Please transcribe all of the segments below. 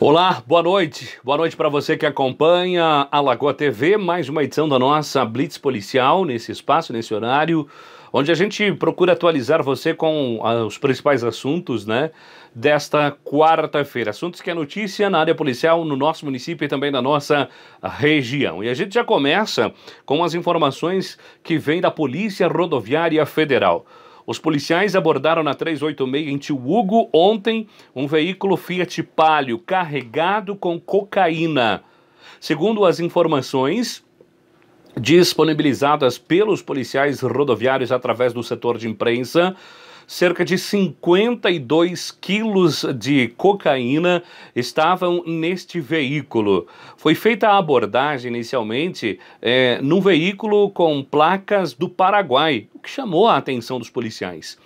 Olá, boa noite. Boa noite para você que acompanha a Lagoa TV, mais uma edição da nossa Blitz Policial nesse espaço, nesse horário, onde a gente procura atualizar você com ah, os principais assuntos, né, desta quarta-feira. Assuntos que é notícia na área policial no nosso município e também na nossa região. E a gente já começa com as informações que vêm da Polícia Rodoviária Federal. Os policiais abordaram na 386 em Tiúgo ontem um veículo Fiat Palio carregado com cocaína. Segundo as informações, disponibilizadas pelos policiais rodoviários através do setor de imprensa, cerca de 52 quilos de cocaína estavam neste veículo. Foi feita a abordagem inicialmente é, num veículo com placas do Paraguai, o que chamou a atenção dos policiais.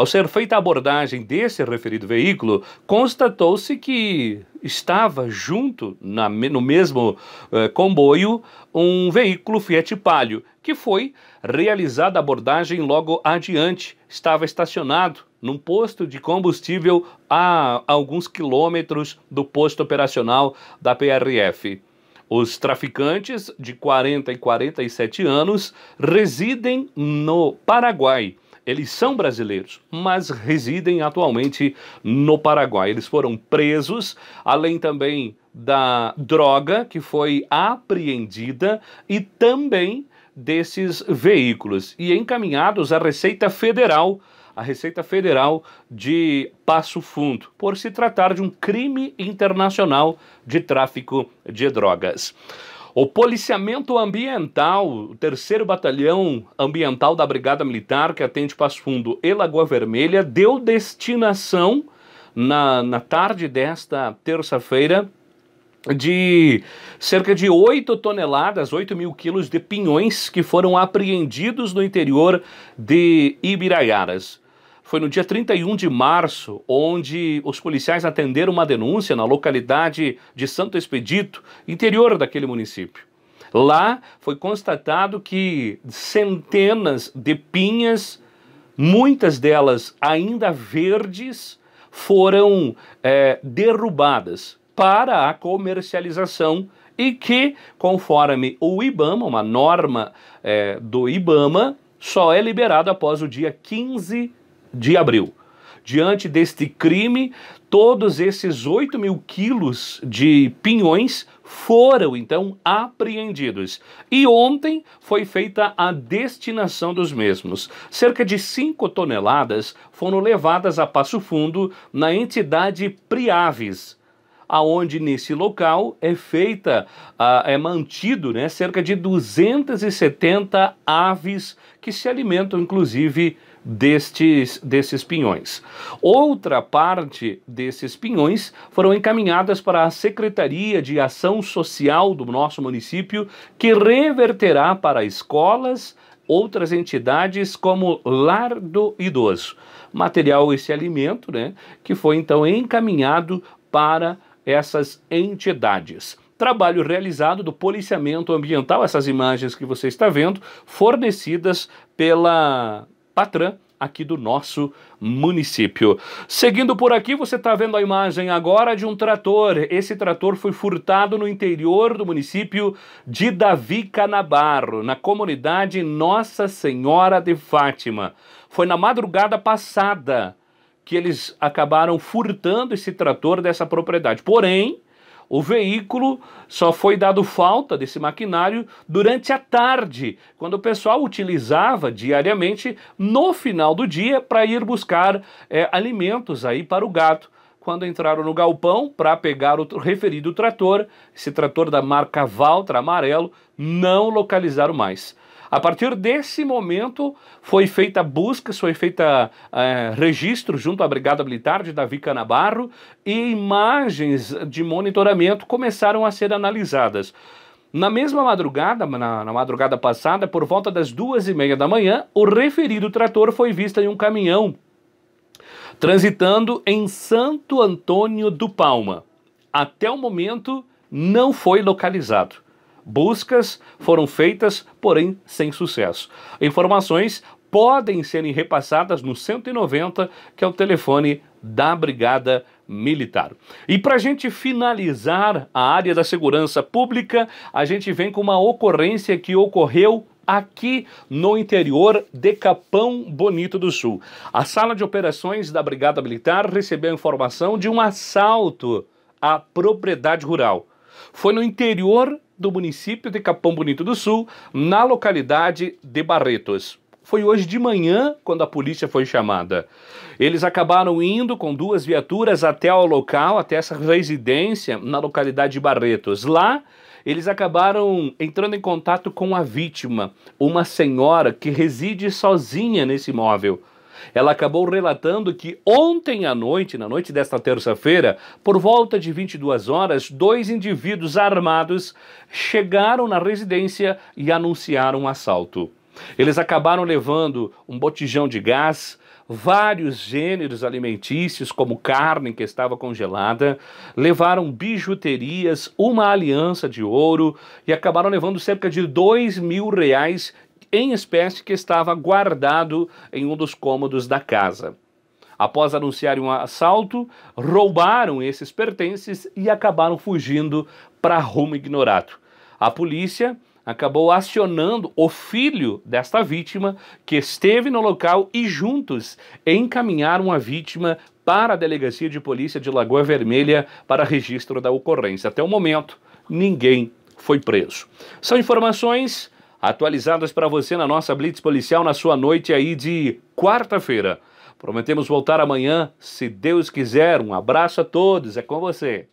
Ao ser feita a abordagem desse referido veículo, constatou-se que estava junto na, no mesmo eh, comboio um veículo Fiat Palio, que foi realizada a abordagem logo adiante. Estava estacionado num posto de combustível a alguns quilômetros do posto operacional da PRF. Os traficantes de 40 e 47 anos residem no Paraguai eles são brasileiros, mas residem atualmente no Paraguai. Eles foram presos, além também da droga que foi apreendida e também desses veículos e encaminhados à Receita Federal a Receita Federal de Passo Fundo, por se tratar de um crime internacional de tráfico de drogas. O policiamento ambiental, o terceiro batalhão ambiental da Brigada Militar, que atende Passo Fundo e Lagoa Vermelha, deu destinação na, na tarde desta terça-feira de cerca de 8 toneladas, 8 mil quilos de pinhões que foram apreendidos no interior de Ibiraiaras foi no dia 31 de março, onde os policiais atenderam uma denúncia na localidade de Santo Expedito, interior daquele município. Lá foi constatado que centenas de pinhas, muitas delas ainda verdes, foram é, derrubadas para a comercialização e que, conforme o IBAMA, uma norma é, do IBAMA, só é liberado após o dia 15 de abril. Diante deste crime, todos esses 8 mil quilos de pinhões foram então apreendidos. E ontem foi feita a destinação dos mesmos. Cerca de 5 toneladas foram levadas a Passo Fundo na entidade Priaves, aonde nesse local é feita, uh, é mantido né, cerca de 270 aves que se alimentam, inclusive, destes, desses pinhões. Outra parte desses pinhões foram encaminhadas para a Secretaria de Ação Social do nosso município, que reverterá para escolas, outras entidades como Lar do Idoso. Material esse alimento, né, que foi então encaminhado para essas entidades trabalho realizado do policiamento ambiental, essas imagens que você está vendo, fornecidas pela Patran aqui do nosso município. Seguindo por aqui, você está vendo a imagem agora de um trator. Esse trator foi furtado no interior do município de Davi Canabarro, na comunidade Nossa Senhora de Fátima. Foi na madrugada passada que eles acabaram furtando esse trator dessa propriedade. Porém, o veículo só foi dado falta desse maquinário durante a tarde, quando o pessoal utilizava diariamente no final do dia para ir buscar é, alimentos aí para o gato. Quando entraram no galpão para pegar o referido trator, esse trator da marca Valtra amarelo, não localizaram mais. A partir desse momento, foi feita busca, foi feita é, registro junto à Brigada Militar de Davi Canabarro e imagens de monitoramento começaram a ser analisadas. Na mesma madrugada, na, na, madrugada passada, por volta das duas e meia da manhã, o referido trator foi visto em um caminhão transitando em Santo Antônio do Palma. Até o momento, não foi localizado. Buscas foram feitas, porém sem sucesso. Informações podem serem repassadas no 190, que é o telefone da Brigada Militar. E para a gente finalizar a área da segurança pública, a gente vem com uma ocorrência que ocorreu aqui no interior de Capão Bonito do Sul. A sala de operações da Brigada Militar recebeu informação de um assalto à propriedade rural. Foi no interior do município de Capão Bonito do Sul, na localidade de Barretos. Foi hoje de manhã quando a polícia foi chamada. Eles acabaram indo com duas viaturas até o local, até essa residência na localidade de Barretos. Lá, eles acabaram entrando em contato com a vítima, uma senhora que reside sozinha nesse imóvel. Ela acabou relatando que ontem à noite, na noite desta terça-feira, por volta de 22 horas, dois indivíduos armados chegaram na residência e anunciaram um assalto. Eles acabaram levando um botijão de gás, vários gêneros alimentícios, como carne que estava congelada, levaram bijuterias, uma aliança de ouro e acabaram levando cerca de dois mil reais em espécie que estava guardado em um dos cômodos da casa. Após anunciarem um assalto, roubaram esses pertences e acabaram fugindo para rumo Ignorato. A polícia acabou acionando o filho desta vítima, que esteve no local e juntos encaminharam a vítima para a delegacia de polícia de Lagoa Vermelha para registro da ocorrência. Até o momento, ninguém foi preso. São informações atualizadas para você na nossa Blitz Policial na sua noite aí de quarta-feira. Prometemos voltar amanhã, se Deus quiser. Um abraço a todos, é com você.